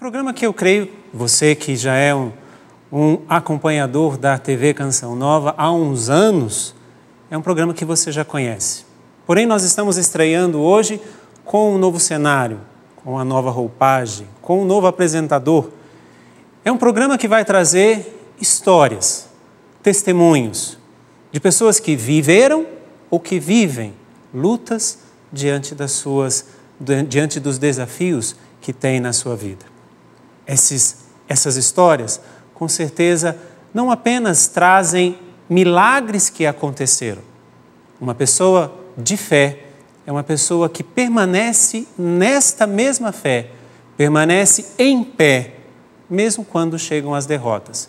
programa que eu creio, você que já é um, um acompanhador da TV Canção Nova há uns anos, é um programa que você já conhece. Porém, nós estamos estreando hoje com um novo cenário, com uma nova roupagem, com um novo apresentador. É um programa que vai trazer histórias, testemunhos de pessoas que viveram ou que vivem lutas diante das suas diante dos desafios que tem na sua vida. Esses, essas histórias, com certeza, não apenas trazem milagres que aconteceram. Uma pessoa de fé é uma pessoa que permanece nesta mesma fé, permanece em pé, mesmo quando chegam as derrotas.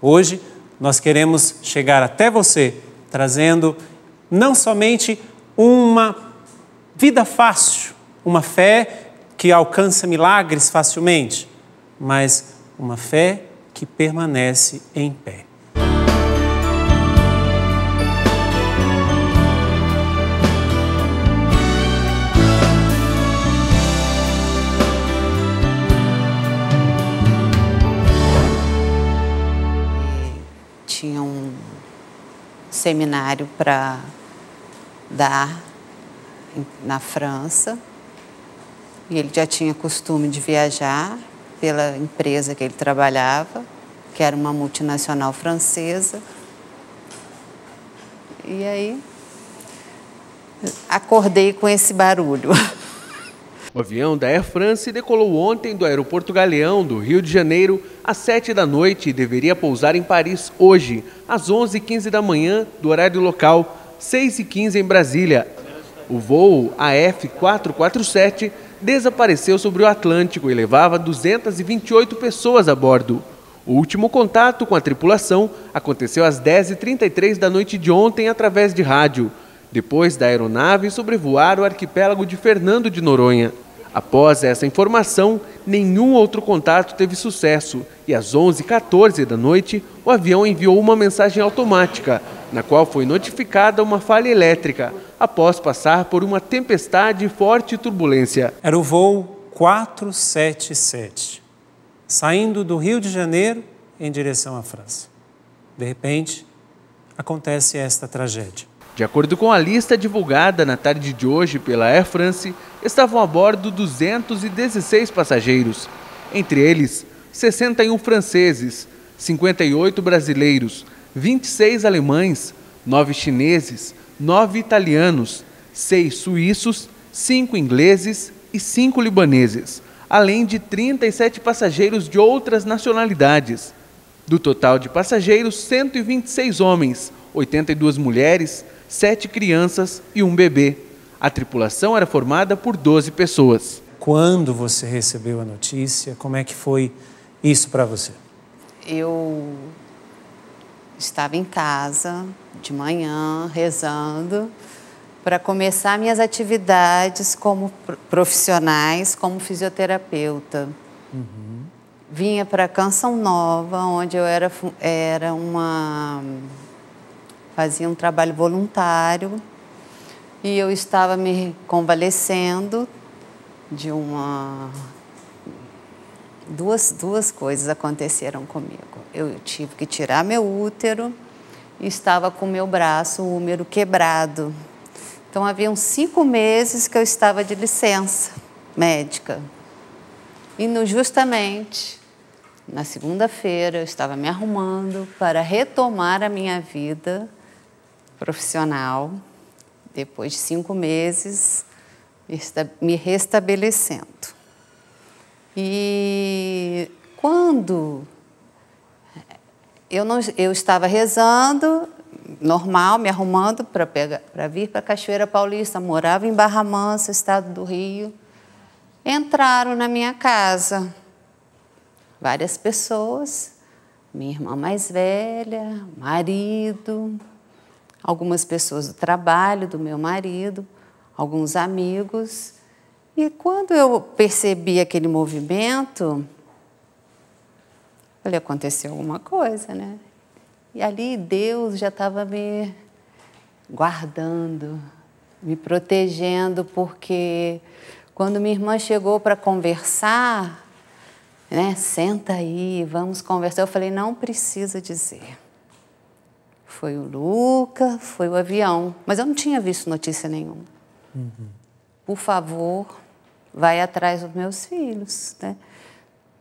Hoje, nós queremos chegar até você trazendo não somente uma vida fácil, uma fé que alcança milagres facilmente, mas uma fé que permanece em pé. Tinha um seminário para dar na França e ele já tinha costume de viajar pela empresa que ele trabalhava, que era uma multinacional francesa. E aí acordei com esse barulho. O avião da Air France decolou ontem do aeroporto Galeão, do Rio de Janeiro, às 7 da noite e deveria pousar em Paris hoje, às 11h15 da manhã, do horário local, 6h15 em Brasília. O voo AF-447 desapareceu sobre o Atlântico e levava 228 pessoas a bordo. O último contato com a tripulação aconteceu às 10h33 da noite de ontem através de rádio, depois da aeronave sobrevoar o arquipélago de Fernando de Noronha. Após essa informação, nenhum outro contato teve sucesso e às 11h14 da noite o avião enviou uma mensagem automática na qual foi notificada uma falha elétrica após passar por uma tempestade e forte turbulência. Era o voo 477, saindo do Rio de Janeiro em direção à França. De repente, acontece esta tragédia. De acordo com a lista divulgada na tarde de hoje pela Air France, estavam a bordo 216 passageiros, entre eles 61 franceses, 58 brasileiros, 26 alemães, 9 chineses, 9 italianos, 6 suíços, 5 ingleses e 5 libaneses, além de 37 passageiros de outras nacionalidades. Do total de passageiros, 126 homens, 82 mulheres, 7 crianças e um bebê. A tripulação era formada por 12 pessoas. Quando você recebeu a notícia, como é que foi isso para você? Eu Estava em casa, de manhã, rezando, para começar minhas atividades como profissionais, como fisioterapeuta. Uhum. Vinha para Canção Nova, onde eu era, era uma. fazia um trabalho voluntário e eu estava me convalescendo de uma duas, duas coisas aconteceram comigo. Eu tive que tirar meu útero e estava com meu braço úmero quebrado. Então, haviam cinco meses que eu estava de licença médica. E no, justamente na segunda-feira eu estava me arrumando para retomar a minha vida profissional, depois de cinco meses me restabelecendo. E quando eu, não, eu estava rezando, normal, me arrumando para vir para Cachoeira Paulista, morava em Barra Mansa, estado do Rio, entraram na minha casa várias pessoas, minha irmã mais velha, marido, algumas pessoas do trabalho do meu marido, alguns amigos. E quando eu percebi aquele movimento, falei, aconteceu alguma coisa, né? E ali Deus já estava me guardando, me protegendo, porque quando minha irmã chegou para conversar, né, senta aí, vamos conversar, eu falei, não precisa dizer. Foi o Luca, foi o avião, mas eu não tinha visto notícia nenhuma. Uhum. Por favor, vai atrás dos meus filhos, né?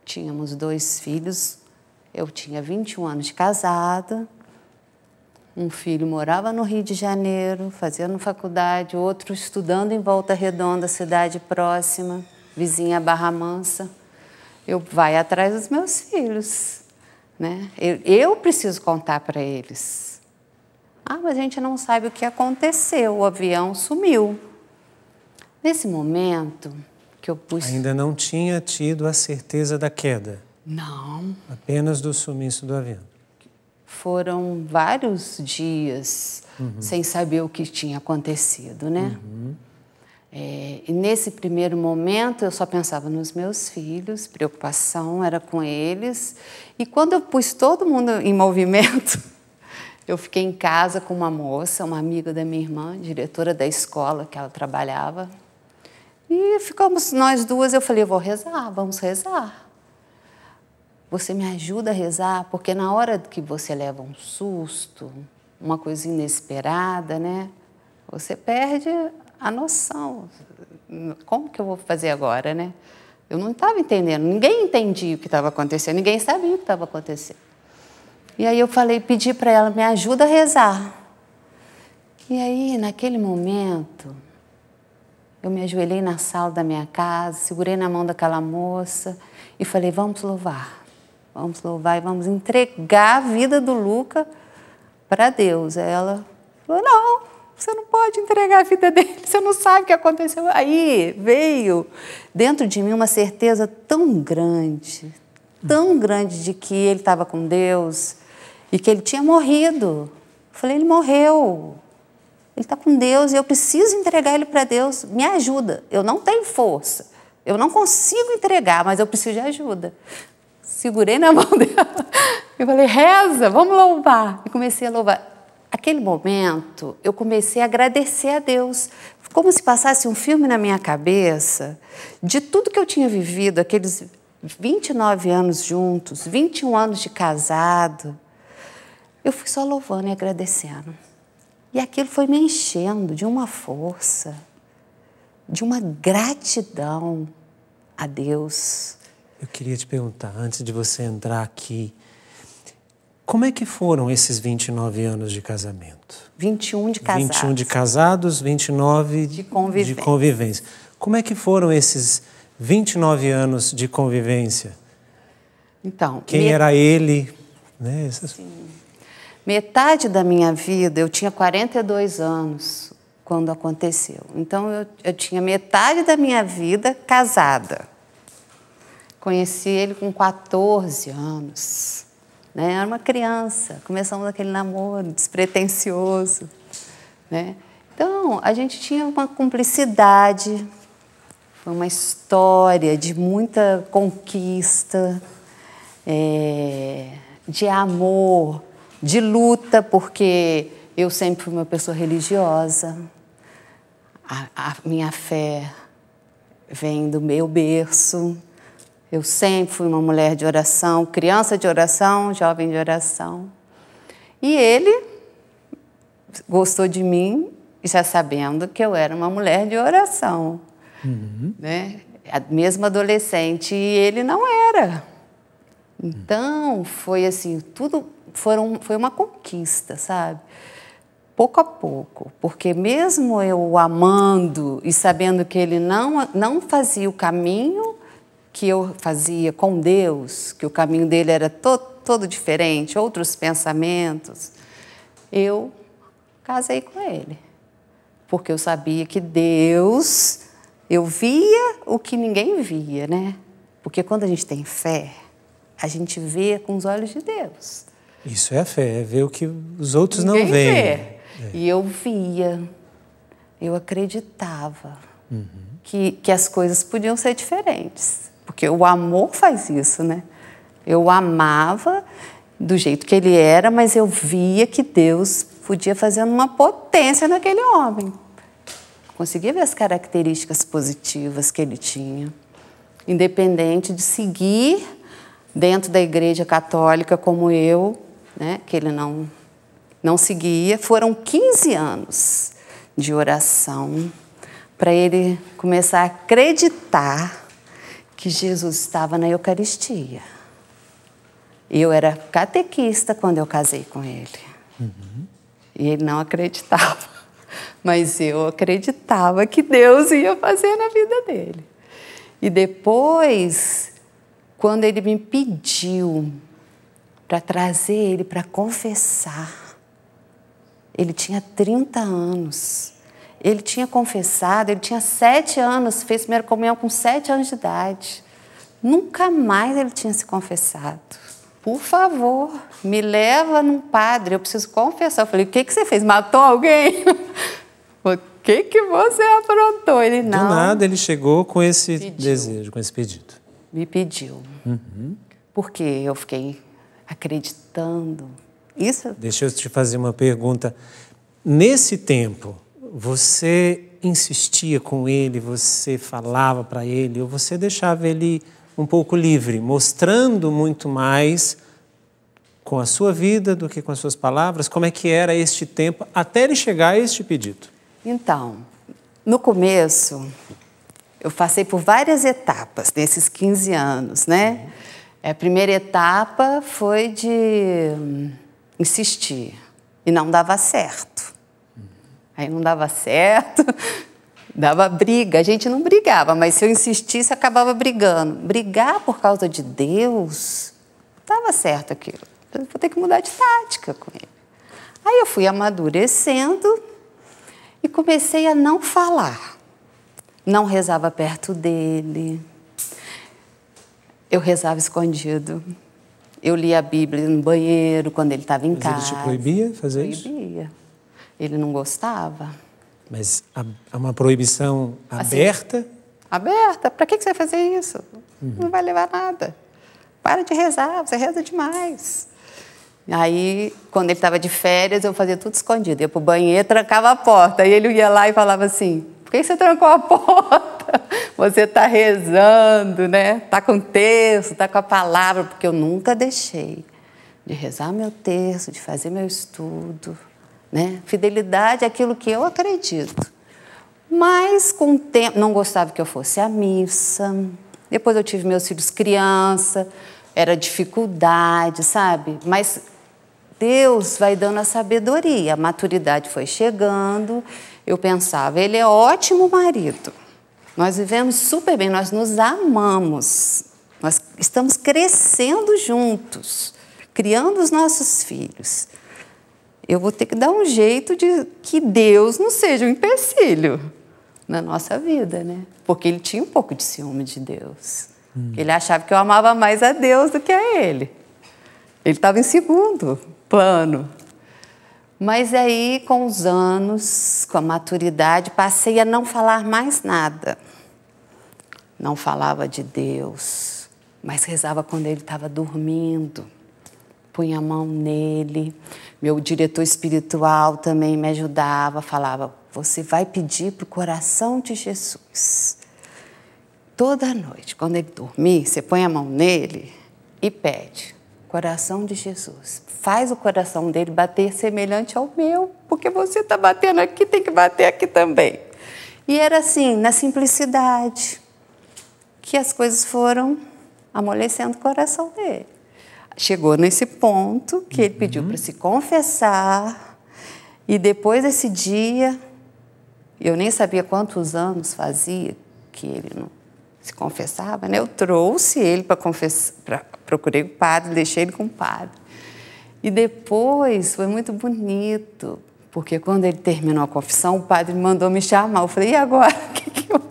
Tínhamos dois filhos, eu tinha 21 anos de casada, um filho morava no Rio de Janeiro, fazendo faculdade, outro estudando em Volta Redonda, cidade próxima, vizinha Barra Mansa. Eu vai atrás dos meus filhos, né? Eu, eu preciso contar para eles. Ah, mas a gente não sabe o que aconteceu, o avião sumiu. Nesse momento, que eu pus. Ainda não tinha tido a certeza da queda? Não. Apenas do sumiço do avião? Foram vários dias uhum. sem saber o que tinha acontecido, né? Uhum. É, e nesse primeiro momento eu só pensava nos meus filhos, preocupação era com eles. E quando eu pus todo mundo em movimento, eu fiquei em casa com uma moça, uma amiga da minha irmã, diretora da escola que ela trabalhava, e ficamos nós duas, eu falei, vou rezar, vamos rezar. Você me ajuda a rezar, porque na hora que você leva um susto, uma coisa inesperada, né? Você perde a noção. Como que eu vou fazer agora, né? Eu não estava entendendo, ninguém entendia o que estava acontecendo, ninguém sabia o que estava acontecendo. E aí eu falei, pedi para ela, me ajuda a rezar. E aí, naquele momento, eu me ajoelhei na sala da minha casa, segurei na mão daquela moça e falei: vamos louvar, vamos louvar e vamos entregar a vida do Luca para Deus. Ela falou: não, você não pode entregar a vida dele, você não sabe o que aconteceu. Aí veio dentro de mim uma certeza tão grande, tão grande de que ele estava com Deus e que ele tinha morrido. Eu falei: ele morreu. Ele está com Deus e eu preciso entregar ele para Deus. Me ajuda. Eu não tenho força. Eu não consigo entregar, mas eu preciso de ajuda. Segurei na mão dela e falei: reza, vamos louvar. E comecei a louvar. Aquele momento, eu comecei a agradecer a Deus, como se passasse um filme na minha cabeça de tudo que eu tinha vivido, aqueles 29 anos juntos, 21 anos de casado. Eu fui só louvando e agradecendo. E aquilo foi me enchendo de uma força, de uma gratidão a Deus. Eu queria te perguntar, antes de você entrar aqui, como é que foram esses 29 anos de casamento? 21 de casados. 21 de casados, 29 de convivência. De convivência. Como é que foram esses 29 anos de convivência? Então, quem me... era ele, né? Sim. Metade da minha vida, eu tinha 42 anos quando aconteceu. Então, eu, eu tinha metade da minha vida casada. Conheci ele com 14 anos. Né? Era uma criança. Começamos aquele namoro despretensioso. Né? Então, a gente tinha uma cumplicidade, uma história de muita conquista, é, de amor, de luta, porque eu sempre fui uma pessoa religiosa. A, a minha fé vem do meu berço. Eu sempre fui uma mulher de oração, criança de oração, jovem de oração. E ele gostou de mim, já sabendo que eu era uma mulher de oração. Uhum. Né? Mesmo adolescente, e ele não era. Então, foi assim, tudo foram, foi uma conquista, sabe? Pouco a pouco, porque mesmo eu amando e sabendo que ele não, não fazia o caminho que eu fazia com Deus, que o caminho dele era todo diferente, outros pensamentos, eu casei com ele. Porque eu sabia que Deus, eu via o que ninguém via, né? Porque quando a gente tem fé, a gente vê com os olhos de Deus. Isso é a fé, é ver o que os outros Ninguém não veem. É. E eu via, eu acreditava uhum. que, que as coisas podiam ser diferentes. Porque o amor faz isso, né? Eu amava do jeito que ele era, mas eu via que Deus podia fazer uma potência naquele homem. Conseguia ver as características positivas que ele tinha, independente de seguir dentro da igreja católica como eu, né, que ele não, não seguia. Foram 15 anos de oração para ele começar a acreditar que Jesus estava na Eucaristia. Eu era catequista quando eu casei com ele. Uhum. E ele não acreditava. Mas eu acreditava que Deus ia fazer na vida dele. E depois, quando ele me pediu para trazer ele para confessar. Ele tinha 30 anos. Ele tinha confessado, ele tinha sete anos, fez primeira comunhão com sete anos de idade. Nunca mais ele tinha se confessado. Por favor, me leva num padre, eu preciso confessar. Eu falei, o que, que você fez? Matou alguém? o que, que você aprontou? Ele não. Do nada ele chegou com esse pediu. desejo, com esse pedido. Me pediu. Uhum. Porque eu fiquei acreditando. Isso. É Deixa eu te fazer uma pergunta. Nesse tempo, você insistia com ele, você falava para ele, ou você deixava ele um pouco livre, mostrando muito mais com a sua vida do que com as suas palavras? Como é que era este tempo até ele chegar a este pedido? Então, no começo, eu passei por várias etapas nesses 15 anos, né? Uhum. É, a primeira etapa foi de hum, insistir e não dava certo. Aí não dava certo, dava briga. A gente não brigava, mas se eu insistisse, acabava brigando. Brigar por causa de Deus, estava certo aquilo. Eu vou ter que mudar de tática com ele. Aí eu fui amadurecendo e comecei a não falar. Não rezava perto dele eu rezava escondido. Eu lia a Bíblia no banheiro, quando ele estava em Mas casa. Ele te proibia fazer proibia. isso? Proibia. Ele não gostava. Mas há uma proibição aberta? Assim, aberta? Para que, você vai fazer isso? Uhum. Não vai levar nada. Para de rezar, você reza demais. Aí, quando ele estava de férias, eu fazia tudo escondido. Ia para o banheiro, trancava a porta. Aí ele ia lá e falava assim: por que você trancou a porta? Você está rezando, né? Está com o texto, está com a palavra, porque eu nunca deixei de rezar meu texto, de fazer meu estudo. Né? Fidelidade é aquilo que eu acredito. Mas com o tempo, não gostava que eu fosse à missa. Depois eu tive meus filhos criança, era dificuldade, sabe? Mas Deus vai dando a sabedoria, a maturidade foi chegando eu pensava, ele é ótimo marido. Nós vivemos super bem, nós nos amamos. Nós estamos crescendo juntos, criando os nossos filhos. Eu vou ter que dar um jeito de que Deus não seja um empecilho na nossa vida, né? Porque ele tinha um pouco de ciúme de Deus. Hum. Ele achava que eu amava mais a Deus do que a ele. Ele estava em segundo plano. Mas aí, com os anos, com a maturidade, passei a não falar mais nada. Não falava de Deus, mas rezava quando ele estava dormindo. Punha a mão nele. Meu diretor espiritual também me ajudava, falava: Você vai pedir para o coração de Jesus. Toda noite, quando ele dormir, você põe a mão nele e pede. Coração de Jesus, faz o coração dele bater semelhante ao meu, porque você está batendo aqui, tem que bater aqui também. E era assim, na simplicidade, que as coisas foram amolecendo o coração dele. Chegou nesse ponto que ele pediu uhum. para se confessar, e depois desse dia, eu nem sabia quantos anos fazia que ele não se confessava, né? Eu trouxe ele para confessar, procurei o padre, deixei ele com o padre. E depois foi muito bonito, porque quando ele terminou a confissão, o padre mandou me chamar. Eu falei, e agora? O que, que, eu,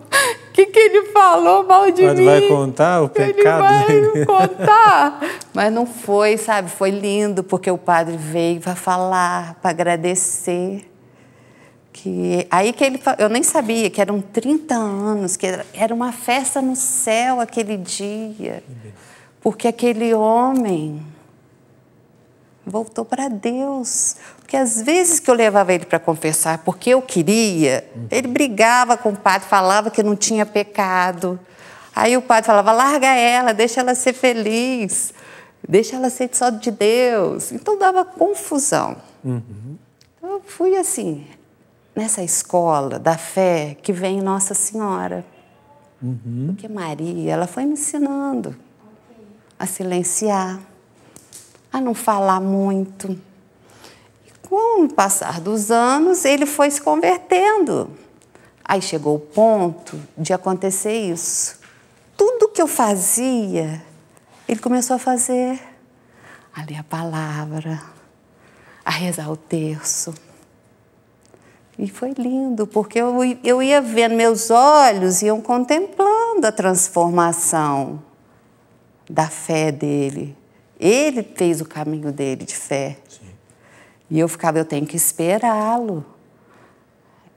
que, que ele falou mal de Mas mim? Vai contar o pecado? Ele vai contar. Mas não foi, sabe? Foi lindo, porque o padre veio para falar, para agradecer. Que, aí que ele eu nem sabia que eram 30 anos, que era, era uma festa no céu aquele dia. Que porque aquele homem voltou para Deus. Porque às vezes que eu levava ele para confessar, porque eu queria, ele brigava com o padre, falava que não tinha pecado. Aí o padre falava: larga ela, deixa ela ser feliz, deixa ela ser só de Deus. Então dava confusão. Uhum. Então, eu fui assim, nessa escola da fé que vem Nossa Senhora. Uhum. Porque Maria, ela foi me ensinando a silenciar, a não falar muito. E com o passar dos anos, ele foi se convertendo. Aí chegou o ponto de acontecer isso. Tudo que eu fazia, ele começou a fazer. A ler a palavra, a rezar o terço. E foi lindo, porque eu, eu ia vendo, meus olhos iam contemplando a transformação da fé dele. Ele fez o caminho dele de fé. Sim. E eu ficava, eu tenho que esperá-lo.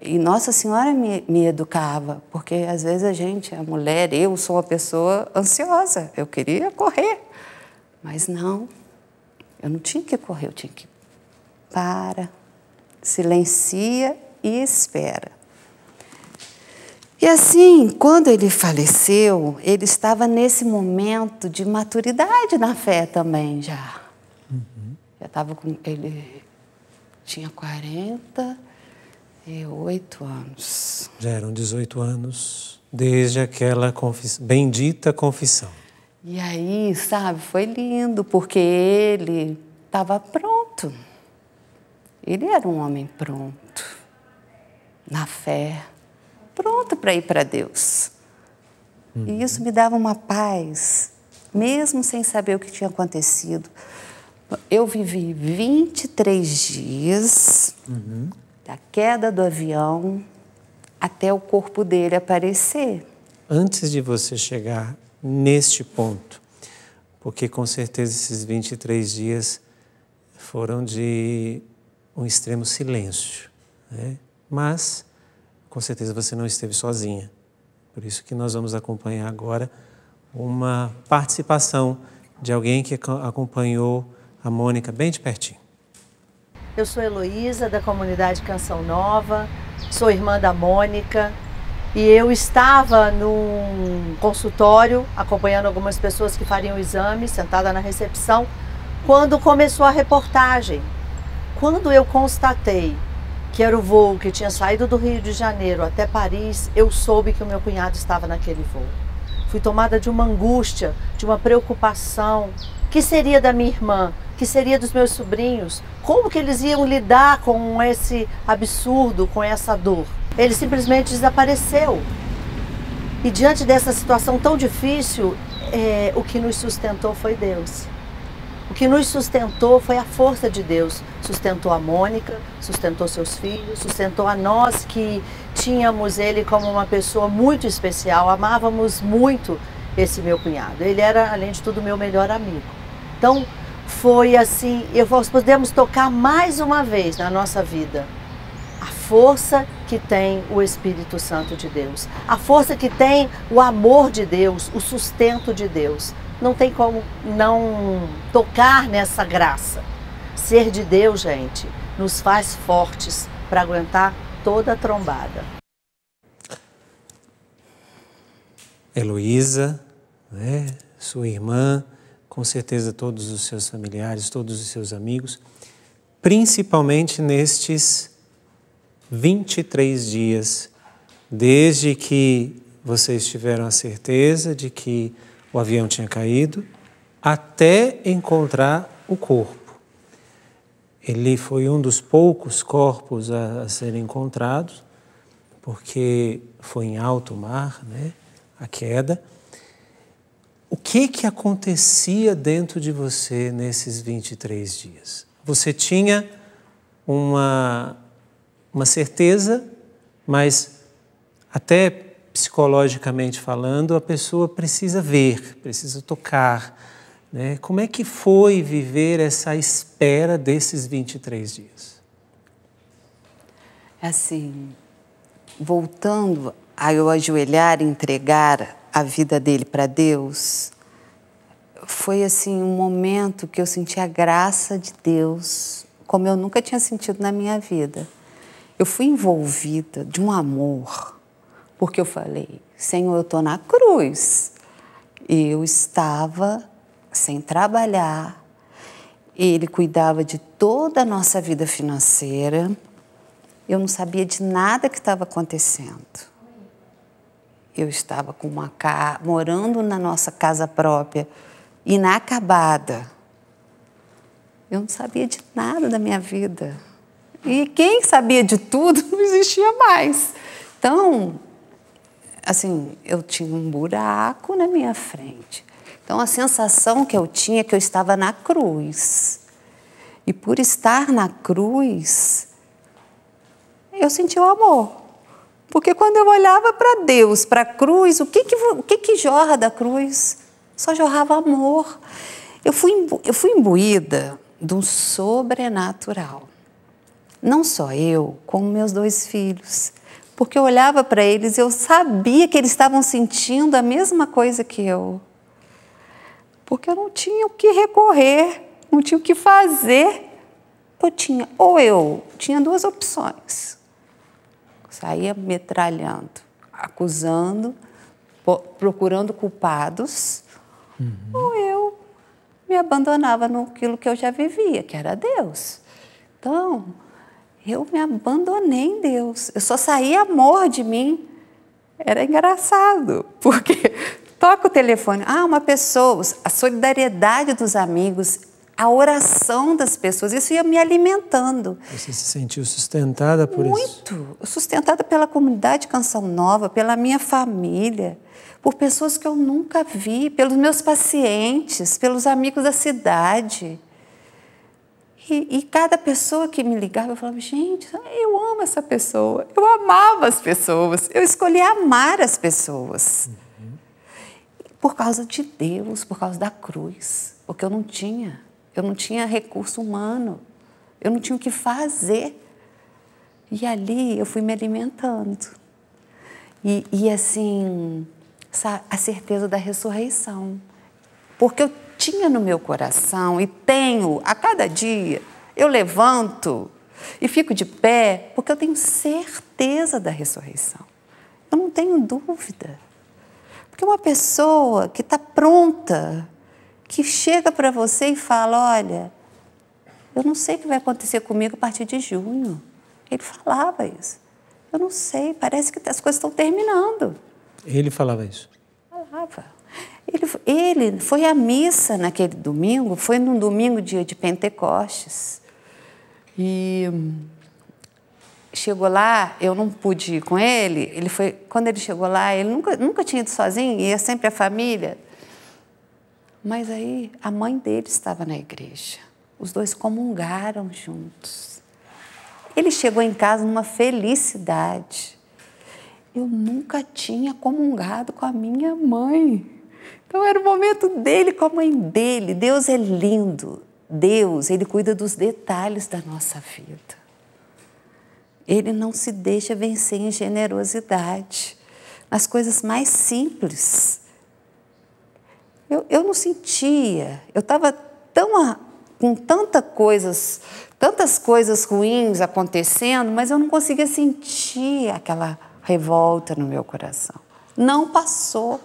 E Nossa Senhora me, me, educava, porque às vezes a gente, a mulher, eu sou uma pessoa ansiosa, eu queria correr. Mas não, eu não tinha que correr, eu tinha que. Para, silencia e espera. E assim, quando ele faleceu, ele estava nesse momento de maturidade na fé também já. Uhum. Já estava com. Ele tinha 48 anos. Já eram 18 anos desde aquela bendita confissão. E aí, sabe, foi lindo, porque ele estava pronto. Ele era um homem pronto na fé pronta para ir para Deus. Uhum. E isso me dava uma paz, mesmo sem saber o que tinha acontecido. Eu vivi 23 dias uhum. da queda do avião até o corpo dele aparecer. Antes de você chegar neste ponto, porque com certeza esses 23 dias foram de um extremo silêncio, né? mas com certeza você não esteve sozinha. Por isso que nós vamos acompanhar agora uma participação de alguém que acompanhou a Mônica bem de pertinho. Eu sou Heloísa, da comunidade Canção Nova, sou irmã da Mônica e eu estava num consultório acompanhando algumas pessoas que fariam o exame, sentada na recepção, quando começou a reportagem. Quando eu constatei que era o voo que tinha saído do Rio de Janeiro até Paris, eu soube que o meu cunhado estava naquele voo. Fui tomada de uma angústia, de uma preocupação. Que seria da minha irmã? Que seria dos meus sobrinhos? Como que eles iam lidar com esse absurdo, com essa dor? Ele simplesmente desapareceu. E diante dessa situação tão difícil, é, o que nos sustentou foi Deus que nos sustentou foi a força de Deus. Sustentou a Mônica, sustentou seus filhos, sustentou a nós que tínhamos ele como uma pessoa muito especial, amávamos muito esse meu cunhado. Ele era, além de tudo, meu melhor amigo. Então, foi assim, eu, nós podemos tocar mais uma vez na nossa vida a força que tem o Espírito Santo de Deus, a força que tem o amor de Deus, o sustento de Deus não tem como não tocar nessa graça. Ser de Deus, gente, nos faz fortes para aguentar toda a trombada. Heloísa, né, sua irmã, com certeza todos os seus familiares, todos os seus amigos, principalmente nestes 23 dias, desde que vocês tiveram a certeza de que o avião tinha caído, até encontrar o corpo. Ele foi um dos poucos corpos a, a serem encontrados, porque foi em alto mar, né, a queda. O que que acontecia dentro de você nesses 23 dias? Você tinha uma uma certeza, mas até psicologicamente falando, a pessoa precisa ver, precisa tocar. Né? Como é que foi viver essa espera desses 23 dias? É assim, voltando a eu ajoelhar e entregar a vida dele para Deus, foi assim um momento que eu senti a graça de Deus, como eu nunca tinha sentido na minha vida. Eu fui envolvida de um amor porque eu falei, Senhor, eu estou na cruz. Eu estava sem trabalhar, ele cuidava de toda a nossa vida financeira, eu não sabia de nada que estava acontecendo. Eu estava com uma ca... morando na nossa casa própria, inacabada. Eu não sabia de nada da minha vida. E quem sabia de tudo não existia mais. Então, assim, eu tinha um buraco na minha frente. Então a sensação que eu tinha é que eu estava na cruz. E por estar na cruz, eu senti o amor. Porque quando eu olhava para Deus, para a cruz, o que que, o que que jorra da cruz? Só jorrava amor. Eu fui, eu fui imbuída de um sobrenatural. Não só eu, como meus dois filhos porque eu olhava para eles e eu sabia que eles estavam sentindo a mesma coisa que eu. Porque eu não tinha o que recorrer, não tinha o que fazer. Eu tinha, ou eu, tinha duas opções. Saía metralhando, acusando, procurando culpados, uhum. ou eu me abandonava naquilo que eu já vivia, que era Deus. Então, eu me abandonei em Deus. Eu só saía amor de mim. Era engraçado, porque toca o telefone, ah, uma pessoa, a solidariedade dos amigos, a oração das pessoas, isso ia me alimentando. Você se sentiu sustentada por Muito, isso? Muito, sustentada pela comunidade Canção Nova, pela minha família, por pessoas que eu nunca vi, pelos meus pacientes, pelos amigos da cidade. E, e, cada pessoa que me ligava, eu falava, gente, eu amo essa pessoa. Eu amava as pessoas. Eu escolhi amar as pessoas. Uhum. Por causa de Deus, por causa da cruz. Porque eu não tinha. Eu não tinha recurso humano. Eu não tinha o que fazer. E ali eu fui me alimentando. E, e assim, a certeza da ressurreição. Porque eu tinha no meu coração e tenho a cada dia. Eu levanto e fico de pé porque eu tenho certeza da ressurreição. Eu não tenho dúvida. Porque uma pessoa que está pronta, que chega para você e fala: Olha, eu não sei o que vai acontecer comigo a partir de junho. Ele falava isso. Eu não sei, parece que as coisas estão terminando. Ele falava isso? Falava. Ele, ele foi à missa naquele domingo, foi num domingo dia de Pentecostes. E hum, chegou lá, eu não pude ir com ele. Ele foi, quando ele chegou lá, ele nunca, nunca tinha ido sozinho, ia sempre a família. Mas aí a mãe dele estava na igreja. Os dois comungaram juntos. Ele chegou em casa numa felicidade. Eu nunca tinha comungado com a minha mãe. Então era o momento dele com a mãe dele. Deus é lindo. Deus, ele cuida dos detalhes da nossa vida. Ele não se deixa vencer em generosidade. Nas coisas mais simples. Eu, eu não sentia. Eu estava tão a, com tantas coisas, tantas coisas ruins acontecendo, mas eu não conseguia sentir aquela revolta no meu coração. Não passou.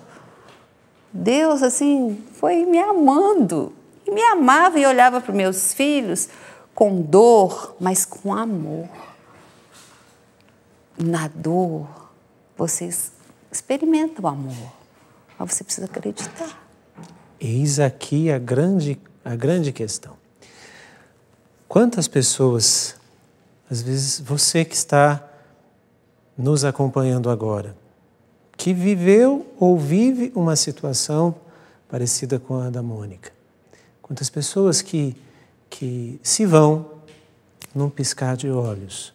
Deus, assim, foi me amando. E me amava e olhava para os meus filhos com dor, mas com amor. Na dor, vocês experimentam o amor, mas você precisa acreditar. Eis aqui a grande, a grande questão. Quantas pessoas, às vezes você que está nos acompanhando agora, que viveu ou vive uma situação parecida com a da Mônica. Quantas pessoas que, que se vão num piscar de olhos.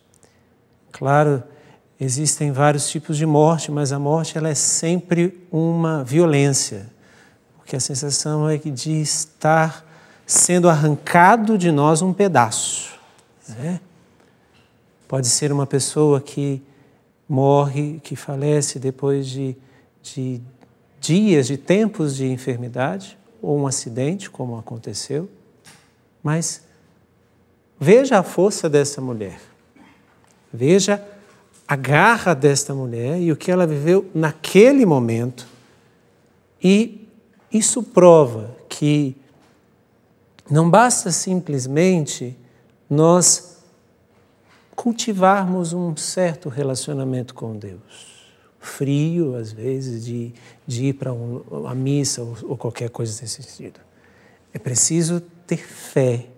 Claro, existem vários tipos de morte, mas a morte ela é sempre uma violência, porque a sensação é de estar sendo arrancado de nós um pedaço. Né? Pode ser uma pessoa que morre, que falece depois de, de dias, de tempos de enfermidade ou um acidente, como aconteceu. Mas veja a força dessa mulher, veja a garra desta mulher e o que ela viveu naquele momento. E isso prova que não basta simplesmente nós cultivarmos um certo relacionamento com Deus. Frio, às vezes, de, de ir para um, a missa ou, ou qualquer coisa nesse sentido. É preciso ter fé.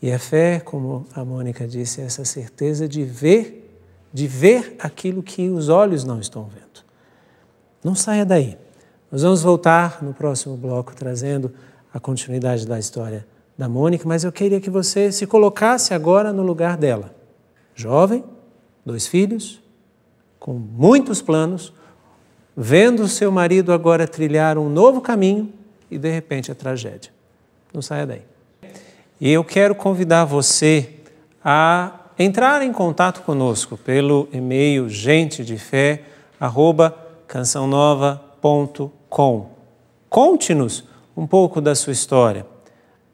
E a fé, como a Mônica disse, é essa certeza de ver, de ver aquilo que os olhos não estão vendo. Não saia daí. Nós vamos voltar no próximo bloco trazendo a continuidade da história da Mônica, mas eu queria que você se colocasse agora no lugar dela. Jovem, dois filhos, com muitos planos, vendo o seu marido agora trilhar um novo caminho e de repente a tragédia. Não saia daí. E eu quero convidar você a entrar em contato conosco pelo e-mail gente de cançãonova.com. Conte-nos um pouco da sua história.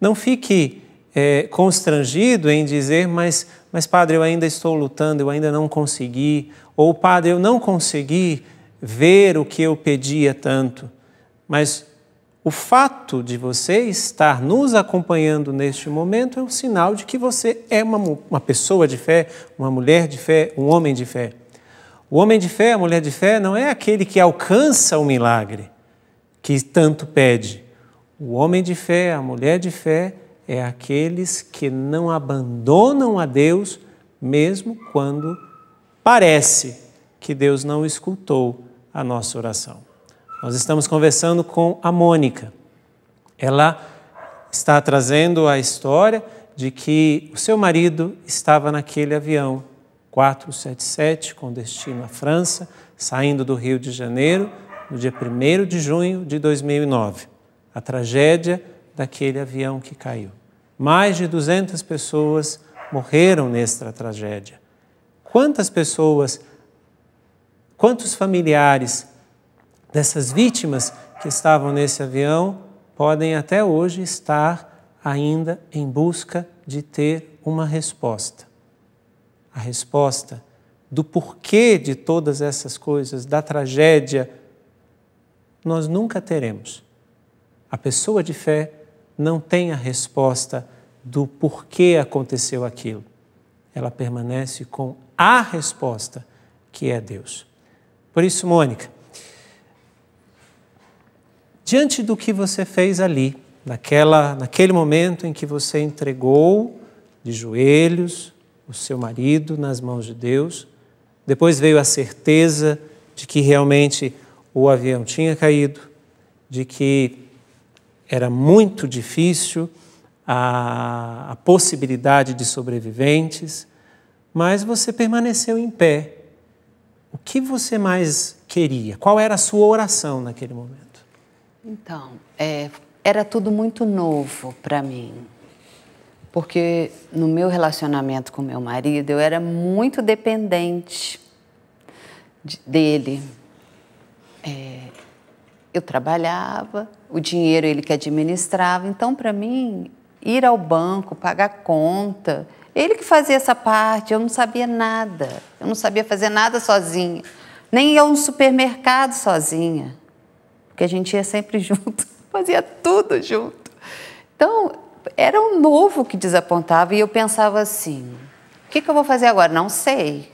Não fique é, constrangido em dizer, mas mas padre, eu ainda estou lutando, eu ainda não consegui, ou padre, eu não consegui ver o que eu pedia tanto. Mas o fato de você estar nos acompanhando neste momento é um sinal de que você é uma, uma pessoa de fé, uma mulher de fé, um homem de fé. O homem de fé, a mulher de fé, não é aquele que alcança o milagre que tanto pede. O homem de fé, a mulher de fé, é aqueles que não abandonam a Deus, mesmo quando parece que Deus não escutou a nossa oração. Nós estamos conversando com a Mônica. Ela está trazendo a história de que o seu marido estava naquele avião 477 com destino à França, saindo do Rio de Janeiro no dia 1 de junho de 2009. A tragédia daquele avião que caiu. Mais de 200 pessoas morreram nesta tragédia. Quantas pessoas, quantos familiares dessas vítimas que estavam nesse avião podem até hoje estar ainda em busca de ter uma resposta? A resposta do porquê de todas essas coisas, da tragédia, nós nunca teremos. A pessoa de fé não tem a resposta do porquê aconteceu aquilo. Ela permanece com a resposta, que é Deus. Por isso, Mônica, diante do que você fez ali, naquela, naquele momento em que você entregou de joelhos o seu marido nas mãos de Deus, depois veio a certeza de que realmente o avião tinha caído, de que era muito difícil a, a possibilidade de sobreviventes, mas você permaneceu em pé. O que você mais queria? Qual era a sua oração naquele momento? Então, é, era tudo muito novo para mim porque no meu relacionamento com meu marido eu era muito dependente de, dele eu trabalhava, o dinheiro ele que administrava. Então, para mim, ir ao banco, pagar conta, ele que fazia essa parte, eu não sabia nada. Eu não sabia fazer nada sozinha. Nem ia a um supermercado sozinha, porque a gente ia sempre junto, fazia tudo junto. Então, era um novo que desapontava e eu pensava assim: o que, que eu vou fazer agora? Não sei.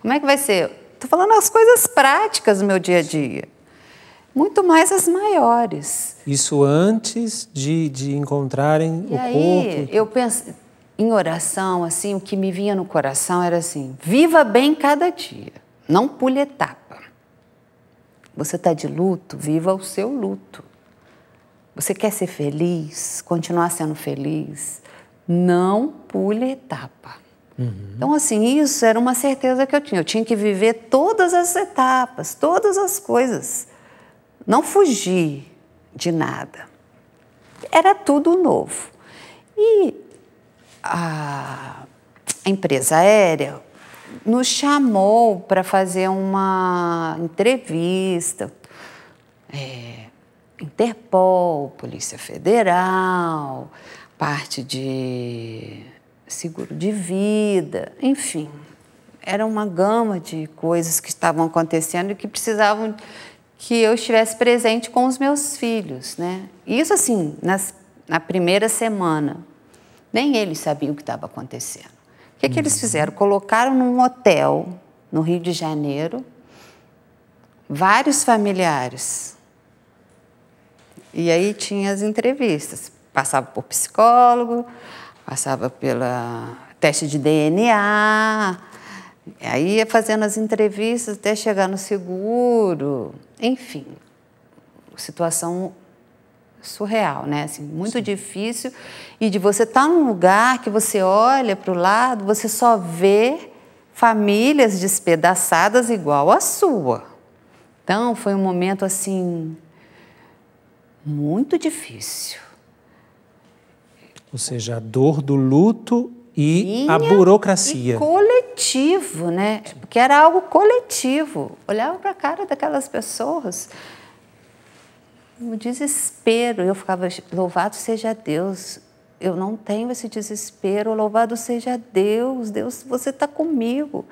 Como é que vai ser? Estou falando as coisas práticas do meu dia a dia muito mais as maiores. Isso antes de, de encontrarem e o aí, corpo? Eu penso em oração, assim, o que me vinha no coração era assim: viva bem cada dia, não pule etapa. Você está de luto, viva o seu luto. Você quer ser feliz, continuar sendo feliz, não pule etapa. Uhum. Então, assim, isso era uma certeza que eu tinha. Eu tinha que viver todas as etapas, todas as coisas não fugi de nada. Era tudo novo. E a, empresa aérea nos chamou para fazer uma entrevista. É, Interpol, Polícia Federal, parte de seguro de vida, enfim. Era uma gama de coisas que estavam acontecendo e que precisavam que eu estivesse presente com os meus filhos, né? Isso assim, nas, na primeira semana. Nem eles sabiam o que estava acontecendo. O que, é que eles uhum. fizeram? Colocaram num hotel no Rio de Janeiro vários familiares. E aí tinha as entrevistas. Passava por psicólogo, passava pela teste de DNA, Aí ia fazendo as entrevistas até chegar no seguro, enfim, situação surreal, né? Assim, muito Sim. difícil e de você estar tá num lugar que você olha para o lado, você só vê famílias despedaçadas igual a sua. Então foi um momento assim muito difícil. Ou seja, a dor do luto e a burocracia. E coletivo, né? Porque era algo coletivo. Olhava para a cara daquelas pessoas, o desespero. Eu ficava, louvado seja Deus, eu não tenho esse desespero, louvado seja Deus, Deus, você está comigo.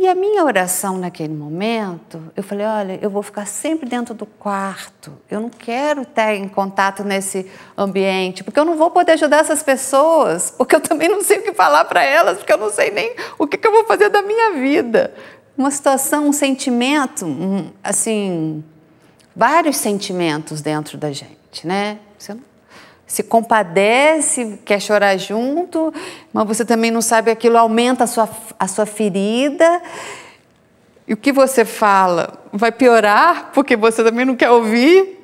E a minha oração naquele momento, eu falei: olha, eu vou ficar sempre dentro do quarto, eu não quero estar em contato nesse ambiente, porque eu não vou poder ajudar essas pessoas, porque eu também não sei o que falar para elas, porque eu não sei nem o que, que eu vou fazer da minha vida. Uma situação, um sentimento, assim, vários sentimentos dentro da gente, né? Você não se compadece, quer chorar junto, mas você também não sabe aquilo aumenta a sua, a sua ferida. E o que você fala vai piorar porque você também não quer ouvir,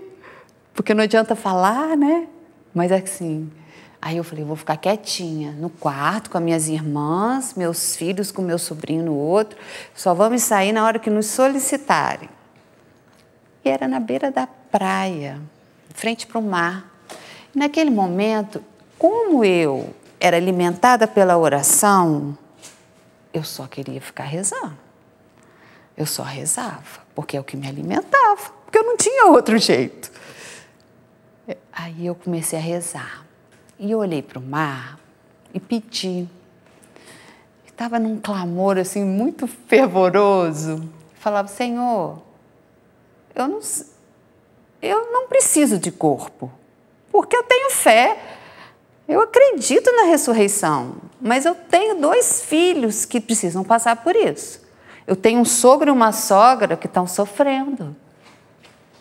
porque não adianta falar, né? Mas é assim, aí eu falei, vou ficar quietinha no quarto com as minhas irmãs, meus filhos com meu sobrinho no outro, só vamos sair na hora que nos solicitarem. E era na beira da praia, frente para o mar. Naquele momento, como eu era alimentada pela oração, eu só queria ficar rezando. Eu só rezava, porque é o que me alimentava, porque eu não tinha outro jeito. Aí eu comecei a rezar. E eu olhei para o mar e pedi. Estava num clamor assim muito fervoroso. Falava: Senhor, eu não, eu não preciso de corpo. Porque eu tenho fé, eu acredito na ressurreição, mas eu tenho dois filhos que precisam passar por isso. Eu tenho um sogro e uma sogra que estão sofrendo.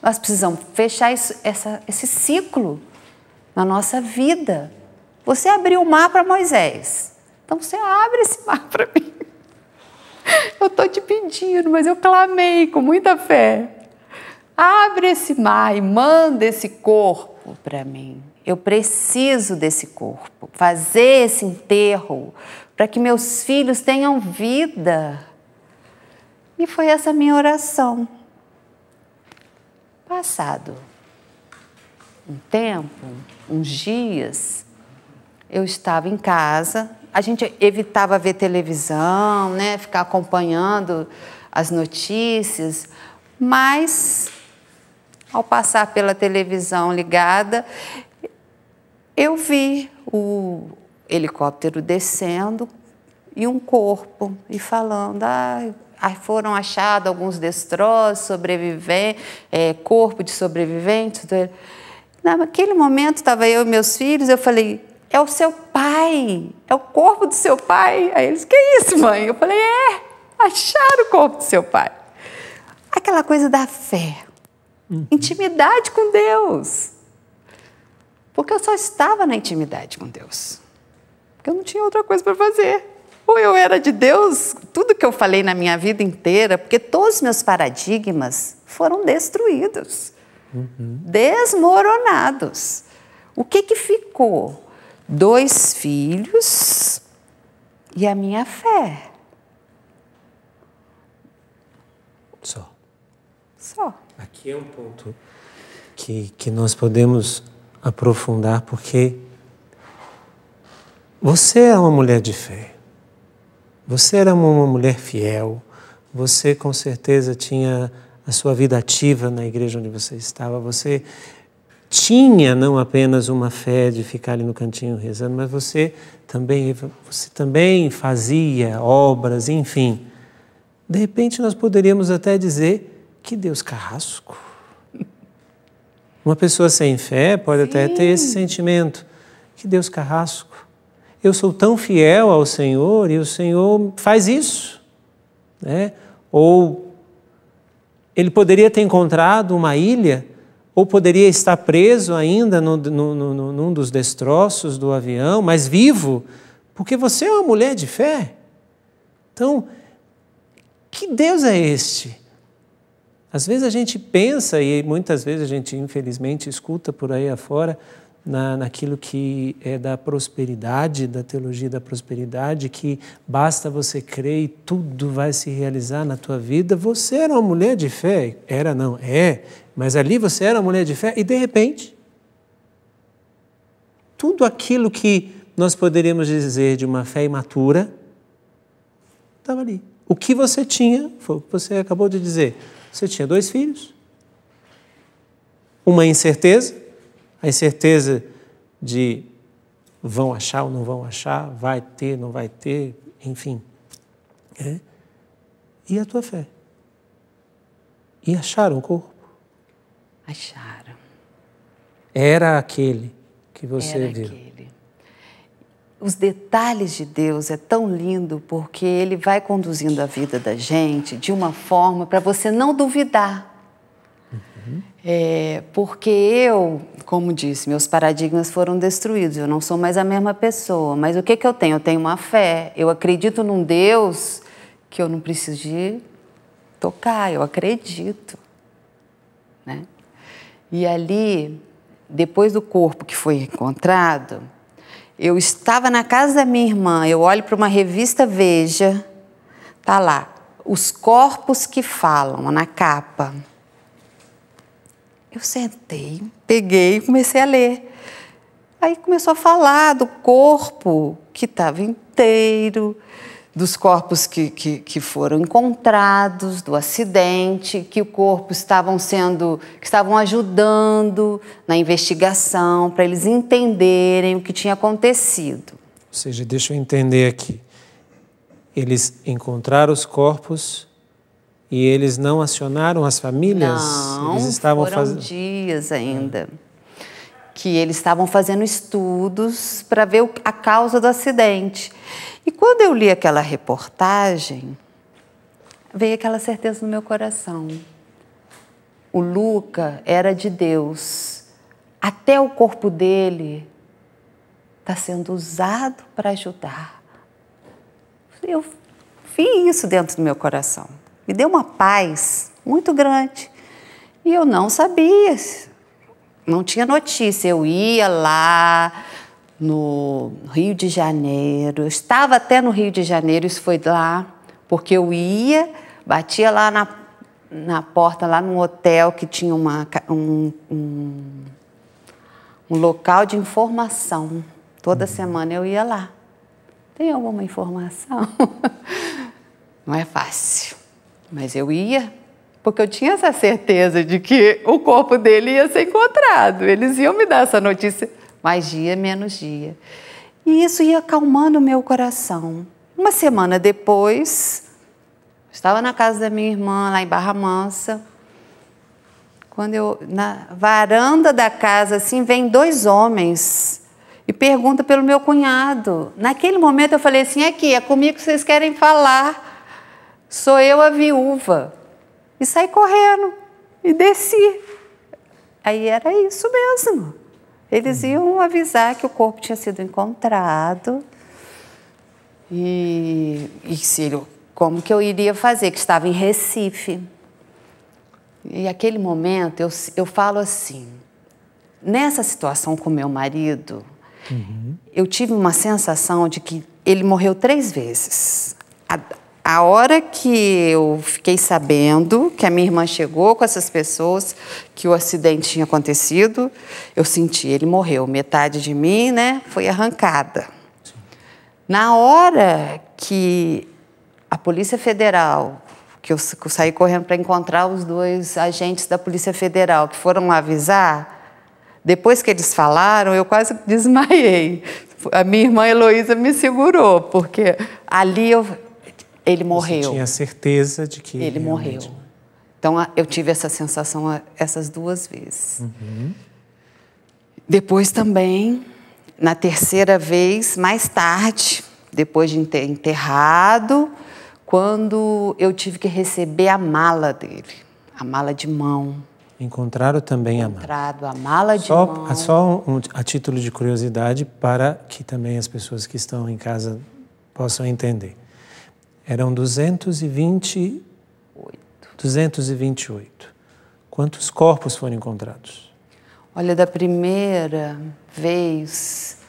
Nós precisamos fechar isso, essa, esse ciclo na nossa vida. Você abriu o mar para Moisés. Então você abre esse mar para mim. Eu estou te pedindo, mas eu clamei com muita fé. Abre esse mar e manda esse corpo corpo para mim. Eu preciso desse corpo, fazer esse enterro para que meus filhos tenham vida. E foi essa minha oração. Passado um tempo, uns dias, eu estava em casa. A gente evitava ver televisão, né, ficar acompanhando as notícias, mas ao passar pela televisão ligada, eu vi o helicóptero descendo e um corpo e falando, ah, foram achados alguns destroços, sobreviventes, é, corpo de sobreviventes. Então, naquele momento estava eu e meus filhos, eu falei, é o seu pai, é o corpo do seu pai. Aí eles, que isso, mãe? Eu falei, é, acharam o corpo do seu pai. Aquela coisa da fé. Uhum. Intimidade com Deus. Porque eu só estava na intimidade com Deus. Porque eu não tinha outra coisa para fazer. Ou eu era de Deus, tudo que eu falei na minha vida inteira, porque todos os meus paradigmas foram destruídos, uhum. desmoronados. O que, que ficou? Dois filhos e a minha fé. Só. Aqui é um ponto que, que nós podemos aprofundar, porque você é uma mulher de fé. Você era uma mulher fiel. Você com certeza tinha a sua vida ativa na igreja onde você estava. Você tinha não apenas uma fé de ficar ali no cantinho rezando, mas você também você também fazia obras, enfim. De repente nós poderíamos até dizer que Deus carrasco. Uma pessoa sem fé pode Sim. até ter esse sentimento. Que Deus carrasco. Eu sou tão fiel ao Senhor e o Senhor faz isso. Né? Ou ele poderia ter encontrado uma ilha, ou poderia estar preso ainda no, no, no, num dos destroços do avião, mas vivo, porque você é uma mulher de fé. Então, que Deus é este? Às vezes a gente pensa, e muitas vezes a gente infelizmente escuta por aí afora, na, naquilo que é da prosperidade, da teologia da prosperidade, que basta você crer e tudo vai se realizar na tua vida. Você era uma mulher de fé? Era, não, é. Mas ali você era uma mulher de fé e de repente, tudo aquilo que nós poderíamos dizer de uma fé imatura estava ali. O que você tinha, foi o que você acabou de dizer, você tinha dois filhos. Uma incerteza, a incerteza de vão achar ou não vão achar, vai ter, não vai ter, enfim. É. E a tua fé? E acharam o corpo? Acharam. Era aquele que você Era viu. Aquele os detalhes de Deus é tão lindo porque ele vai conduzindo a vida da gente de uma forma para você não duvidar. Uhum. É, porque eu, como disse, meus paradigmas foram destruídos, eu não sou mais a mesma pessoa. Mas o que, que eu tenho? Eu tenho uma fé, eu acredito num Deus que eu não preciso de tocar, eu acredito. Né? E ali, depois do corpo que foi encontrado, eu estava na casa da minha irmã, eu olho para uma revista Veja, tá lá, Os Corpos que Falam, na capa. Eu sentei, peguei e comecei a ler. Aí começou a falar do corpo que estava inteiro, dos corpos que, que, que, foram encontrados, do acidente, que o corpo estavam sendo, que estavam ajudando na investigação para eles entenderem o que tinha acontecido. Ou seja, deixa eu entender aqui. Eles encontraram os corpos e eles não acionaram as famílias. Não, eles estavam foram faz... dias ainda. Que eles estavam fazendo estudos para ver a causa do acidente. E quando eu li aquela reportagem, veio aquela certeza no meu coração. O Luca era de Deus. Até o corpo dele está sendo usado para ajudar. Eu vi isso dentro do meu coração. Me deu uma paz muito grande. E eu não sabia, não tinha notícia. Eu ia lá, no Rio de Janeiro. Eu estava até no Rio de Janeiro, isso foi lá, porque eu ia, batia lá na, na porta, lá num hotel que tinha uma, um, um, um local de informação. Toda semana eu ia lá. Tem alguma informação? Não é fácil. Mas eu ia, porque eu tinha essa certeza de que o corpo dele ia ser encontrado. Eles iam me dar essa notícia mais dia, menos dia. E isso ia acalmando o meu coração. Uma semana depois, estava na casa da minha irmã, lá em Barra Mansa. Quando eu, na varanda da casa, assim, vem dois homens e pergunta pelo meu cunhado. Naquele momento eu falei assim: aqui, é comigo que vocês querem falar. Sou eu a viúva. E saí correndo e desci. Aí era isso mesmo. Eles iam avisar que o corpo tinha sido encontrado e, e como que eu iria fazer, que estava em Recife. E aquele momento eu, eu falo assim, nessa situação com meu marido, uhum. eu tive uma sensação de que ele morreu três vezes. A, a hora que eu fiquei sabendo que a minha irmã chegou com essas pessoas, que o acidente tinha acontecido, eu senti, ele morreu. Metade de mim né, foi arrancada. Na hora que a Polícia Federal, que eu saí correndo para encontrar os dois agentes da Polícia Federal que foram lá avisar, depois que eles falaram, eu quase desmaiei. A minha irmã Heloísa me segurou, porque ali eu, ele morreu. Você tinha certeza de que ele morreu. Então eu tive essa sensação essas duas vezes. Uhum. Depois também, na terceira vez, mais tarde, depois de enterrado, quando eu tive que receber a mala dele, a mala de mão. Encontraram também Encontrado a mala. a mala de só, mão. Só um, a título de curiosidade para que também as pessoas que estão em casa possam entender. Eram 220, 228. Quantos corpos foram encontrados? Olha, da primeira vez,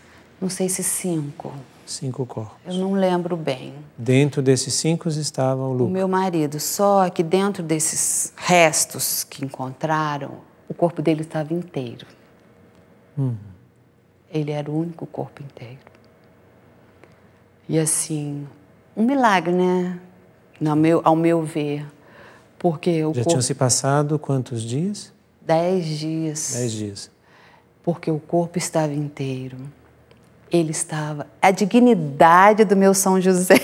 não sei se cinco. Cinco corpos. Eu não lembro bem. Dentro desses cinco estavam o Lucas. O meu marido. Só que dentro desses restos que encontraram, o corpo dele estava inteiro. Hum. Ele era o único corpo inteiro. E assim, um milagre, né? No meu, ao meu ver. Porque o Já corpo... tinham se passado quantos dias? Dez dias. Dez dias. Porque o corpo estava inteiro. Ele estava. A dignidade do meu São José.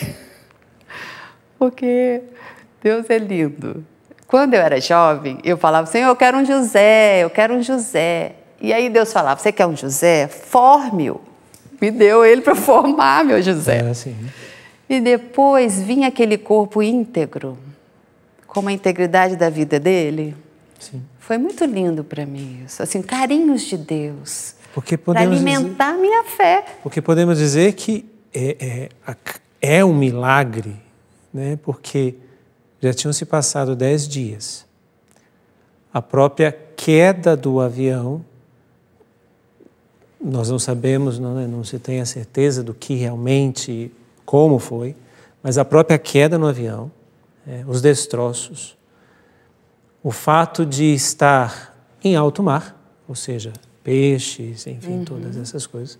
porque Deus é lindo. Quando eu era jovem, eu falava, assim: eu quero um José, eu quero um José. E aí Deus falava, você quer um José? Forme-o. Me deu ele para formar meu José. É assim. Né? E depois vinha aquele corpo íntegro, com a integridade da vida dele. Sim. Foi muito lindo para mim isso, assim, carinhos de Deus. Porque podemos pra alimentar dizer, minha fé. Porque podemos dizer que é, é, é um milagre, né? porque já tinham se passado dez dias. A própria queda do avião, nós não sabemos, não, né? não se tem a certeza do que realmente como foi, mas a própria queda no avião, é, os destroços, o fato de estar em alto mar, ou seja, peixes, enfim, uhum. todas essas coisas,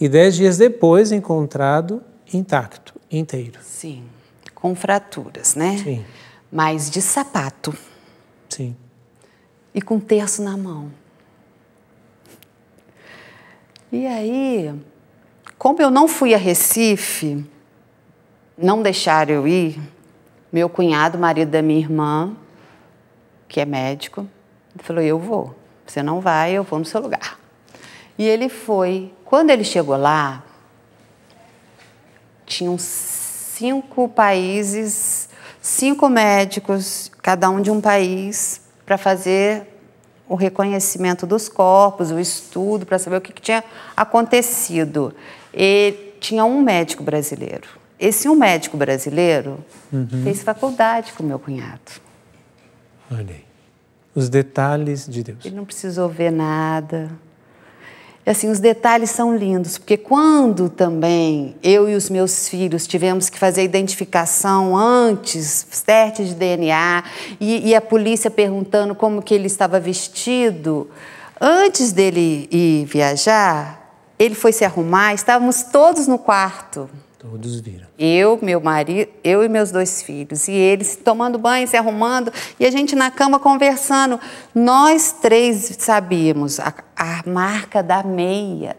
e dez dias depois encontrado intacto, inteiro. Sim, com fraturas, né? Sim. Mas de sapato. Sim. E com terço na mão. E aí, como eu não fui a Recife, não deixaram eu ir, meu cunhado, marido da minha irmã, que é médico, falou: Eu vou. Você não vai, eu vou no seu lugar. E ele foi. Quando ele chegou lá, tinham cinco países, cinco médicos, cada um de um país, para fazer o reconhecimento dos corpos, o estudo para saber o que, que tinha acontecido. E tinha um médico brasileiro. Esse um médico brasileiro uhum. fez faculdade com meu cunhado. Olha aí. Os detalhes de Deus. Ele não precisou ver nada assim, os detalhes são lindos, porque quando também eu e os meus filhos tivemos que fazer a identificação antes, teste de DNA, e, e a polícia perguntando como que ele estava vestido, antes dele ir viajar, ele foi se arrumar, estávamos todos no quarto. Todos viram. Eu, meu marido, eu e meus dois filhos. E eles tomando banho, se arrumando, e a gente na cama conversando. Nós três sabíamos a, a marca da meia,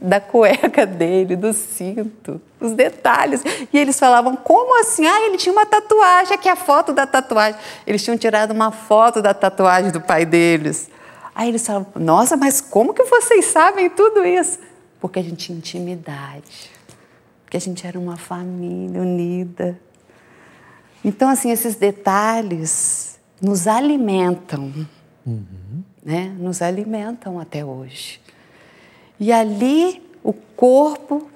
da cueca dele, do cinto, os detalhes. E eles falavam, como assim? Ah, ele tinha uma tatuagem, aqui é a foto da tatuagem. Eles tinham tirado uma foto da tatuagem do pai deles. Aí eles falavam, nossa, mas como que vocês sabem tudo isso? Porque a gente tinha intimidade porque a gente era uma família unida. Então, assim, esses detalhes nos alimentam, uhum. né? Nos alimentam até hoje. E ali, o corpo,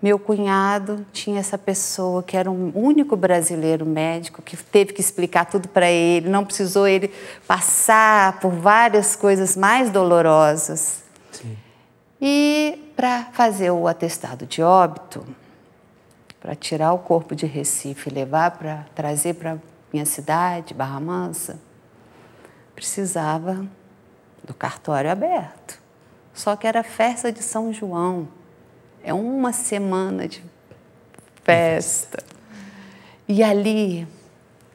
meu cunhado tinha essa pessoa que era o um único brasileiro médico que teve que explicar tudo para ele, não precisou ele passar por várias coisas mais dolorosas e para fazer o atestado de óbito, para tirar o corpo de Recife e levar para trazer para minha cidade, Barra Mansa, precisava do cartório aberto. Só que era festa de São João. É uma semana de festa. E ali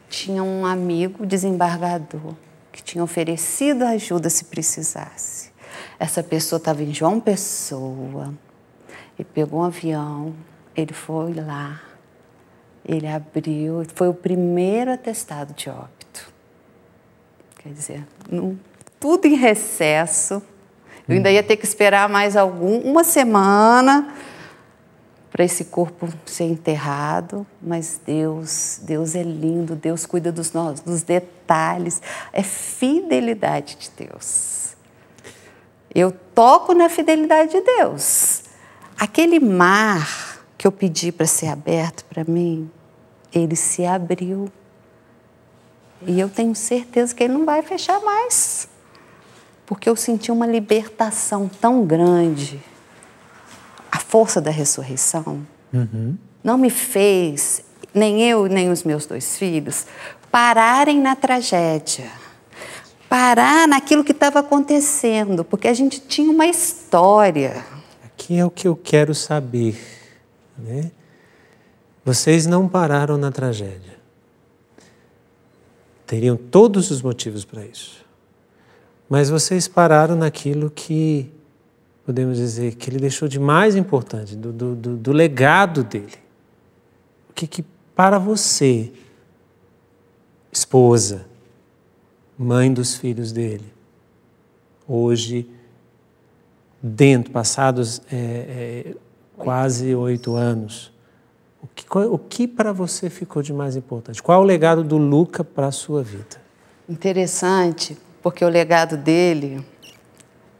tinha um amigo desembargador que tinha oferecido ajuda se precisasse. Essa pessoa estava em João Pessoa, e pegou um avião, ele foi lá, ele abriu, foi o primeiro atestado de óbito. Quer dizer, num, tudo em recesso. Eu ainda ia ter que esperar mais algum, uma semana para esse corpo ser enterrado, mas Deus, Deus é lindo, Deus cuida dos nós, dos detalhes, é fidelidade de Deus. Eu toco na fidelidade de Deus. Aquele mar que eu pedi para ser aberto para mim, ele se abriu. E eu tenho certeza que ele não vai fechar mais. Porque eu senti uma libertação tão grande. A força da ressurreição uhum. não me fez, nem eu, nem os meus dois filhos, pararem na tragédia parar naquilo que estava acontecendo, porque a gente tinha uma história. Aqui é o que eu quero saber. Né? Vocês não pararam na tragédia. Teriam todos os motivos para isso. Mas vocês pararam naquilo que, podemos dizer, que ele deixou de mais importante, do, do, do, do legado dele. O que, que para você, esposa, mãe dos filhos dele. Hoje, dentro, passados é, é, quase oito anos, o que, o que para você ficou de mais importante? Qual é o legado do Luca para a sua vida? Interessante, porque o legado dele,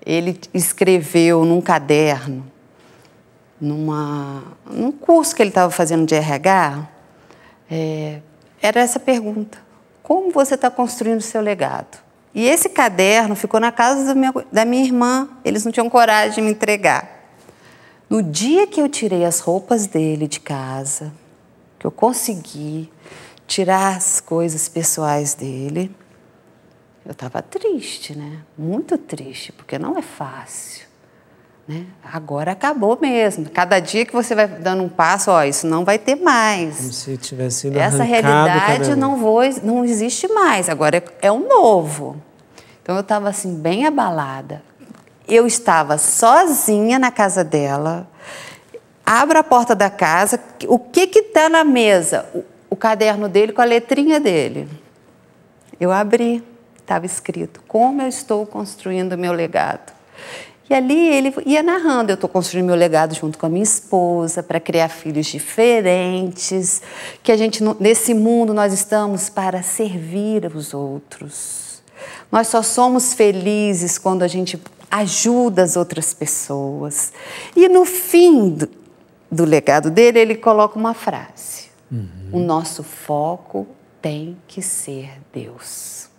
ele escreveu num caderno, numa, num curso que ele estava fazendo de RH, é, era essa pergunta. Como você está construindo o seu legado? E esse caderno ficou na casa meu, da minha irmã. Eles não tinham coragem de me entregar. No dia que eu tirei as roupas dele de casa, que eu consegui tirar as coisas pessoais dele, eu estava triste, né? Muito triste, porque não é fácil. Né? Agora acabou mesmo. Cada dia que você vai dando um passo, ó, isso não vai ter mais. Como se tivesse sido Essa realidade não, vou, não existe mais. Agora é, é um novo. Então eu estava assim bem abalada. Eu estava sozinha na casa dela. Abro a porta da casa. O que que tá na mesa? O, o caderno dele com a letrinha dele. Eu abri. Estava escrito: Como eu estou construindo meu legado e ali ele ia narrando. Eu estou construindo meu legado junto com a minha esposa para criar filhos diferentes. Que a gente nesse mundo nós estamos para servir os outros. Nós só somos felizes quando a gente ajuda as outras pessoas. E no fim do, do legado dele ele coloca uma frase: uhum. "O nosso foco tem que ser Deus."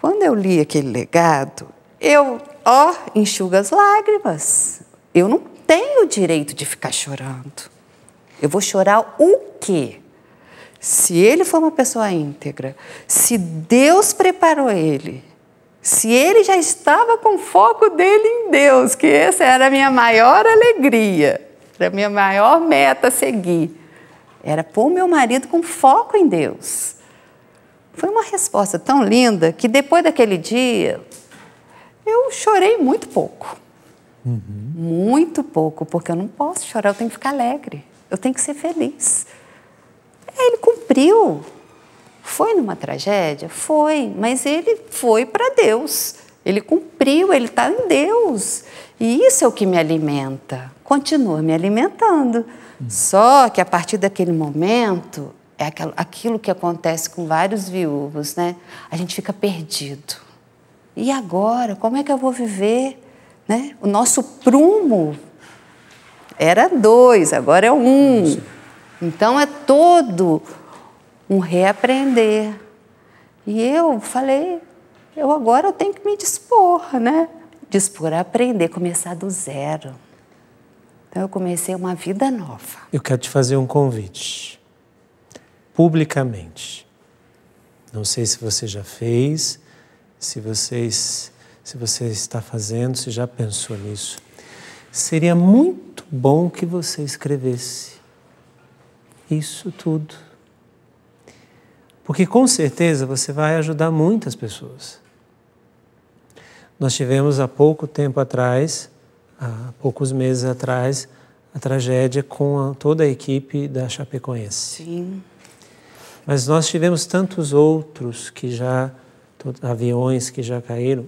Quando eu li aquele legado, eu, ó, enxugo as lágrimas. Eu não tenho o direito de ficar chorando. Eu vou chorar o quê? Se ele for uma pessoa íntegra, se Deus preparou ele, se ele já estava com o foco dele em Deus, que essa era a minha maior alegria, era a minha maior meta a seguir, era pôr meu marido com foco em Deus. Foi uma resposta tão linda que depois daquele dia, eu chorei muito pouco. Uhum. Muito pouco, porque eu não posso chorar, eu tenho que ficar alegre, eu tenho que ser feliz. Ele cumpriu. Foi numa tragédia? Foi, mas ele foi para Deus. Ele cumpriu, ele está em Deus. E isso é o que me alimenta. Continua me alimentando. Uhum. Só que a partir daquele momento, é aquilo que acontece com vários viúvos, né? A gente fica perdido. E agora? Como é que eu vou viver? Né? O nosso prumo era dois, agora é um. Então é todo um reaprender. E eu falei, eu agora eu tenho que me dispor, né? Dispor a aprender, começar do zero. Então eu comecei uma vida nova. Eu quero te fazer um convite, publicamente. Não sei se você já fez, se vocês se você está fazendo, se já pensou nisso. Seria muito bom que você escrevesse isso tudo. Porque com certeza você vai ajudar muitas pessoas. Nós tivemos há pouco tempo atrás, há poucos meses atrás, a tragédia com a, toda a equipe da Chapecoense. Sim. Mas nós tivemos tantos outros que já aviões que já caíram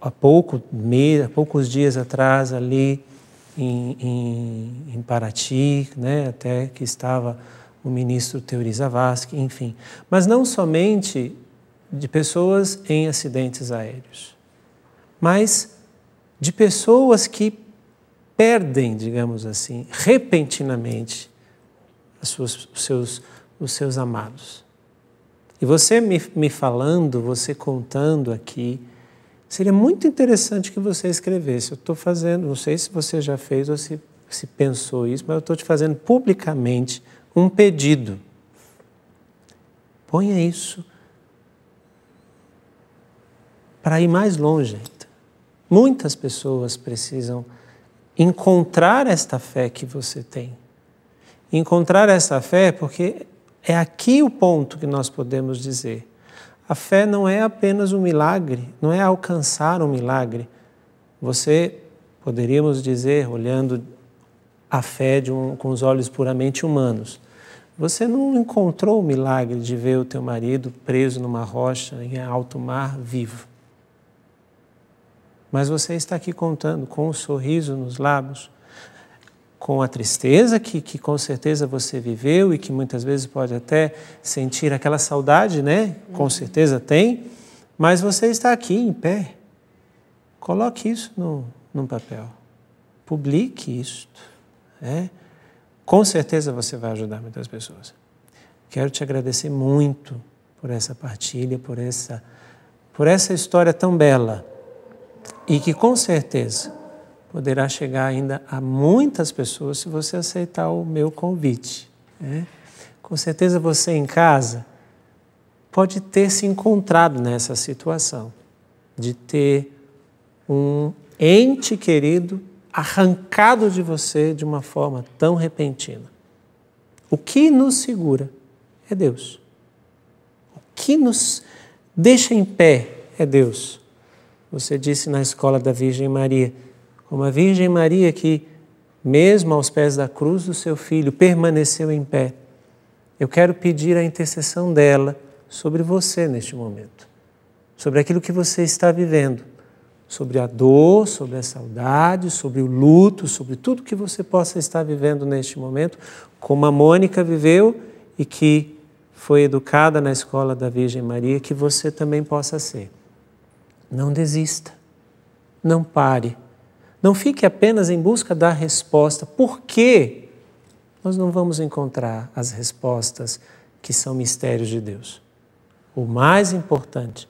há, pouco, há poucos dias atrás ali em, em, em Paraty, né, até que estava o ministro Teori Zavascki, enfim. Mas não somente de pessoas em acidentes aéreos, mas de pessoas que perdem, digamos assim, repentinamente os, seus, os seus amados. E você me, me falando, você contando aqui, seria muito interessante que você escrevesse. Eu estou fazendo, não sei se você já fez ou se, se pensou isso, mas eu estou te fazendo publicamente um pedido. Ponha isso para ir mais longe. Muitas pessoas precisam encontrar esta fé que você tem. Encontrar essa fé porque é aqui o ponto que nós podemos dizer. A fé não é apenas um milagre, não é alcançar um milagre. Você, poderíamos dizer, olhando a fé um, com os olhos puramente humanos, você não encontrou o milagre de ver o teu marido preso numa rocha em alto mar vivo. Mas você está aqui contando com um sorriso nos lábios com a tristeza que, que com certeza você viveu e que muitas vezes pode até sentir aquela saudade, né? Com uhum. certeza tem, mas você está aqui em pé. Coloque isso no, num papel. Publique isto. Né? Com certeza você vai ajudar muitas pessoas. Quero te agradecer muito por essa partilha, por essa, por essa história tão bela e que com certeza poderá chegar ainda a muitas pessoas se você aceitar o meu convite. Né? Com certeza você em casa pode ter se encontrado nessa situação de ter um ente querido arrancado de você de uma forma tão repentina. O que nos segura é Deus. O que nos deixa em pé é Deus. Você disse na escola da Virgem Maria uma Virgem Maria que, mesmo aos pés da cruz do seu filho, permaneceu em pé. Eu quero pedir a intercessão dela sobre você neste momento, sobre aquilo que você está vivendo, sobre a dor, sobre a saudade, sobre o luto, sobre tudo que você possa estar vivendo neste momento, como a Mônica viveu e que foi educada na escola da Virgem Maria, que você também possa ser. Não desista, não pare não fique apenas em busca da resposta, porque nós não vamos encontrar as respostas que são mistérios de Deus. O mais importante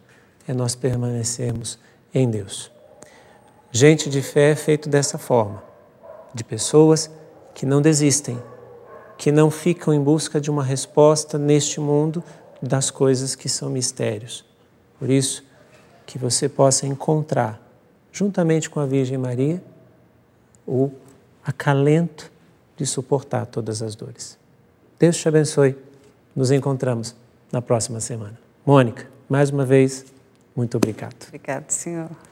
é nós permanecermos em Deus. Gente de fé é feito dessa forma, de pessoas que não desistem, que não ficam em busca de uma resposta neste mundo das coisas que são mistérios. Por isso, que você possa encontrar juntamente com a Virgem Maria, o acalento de suportar todas as dores. Deus te abençoe. Nos encontramos na próxima semana. Mônica, mais uma vez, muito obrigado. Obrigado, senhor.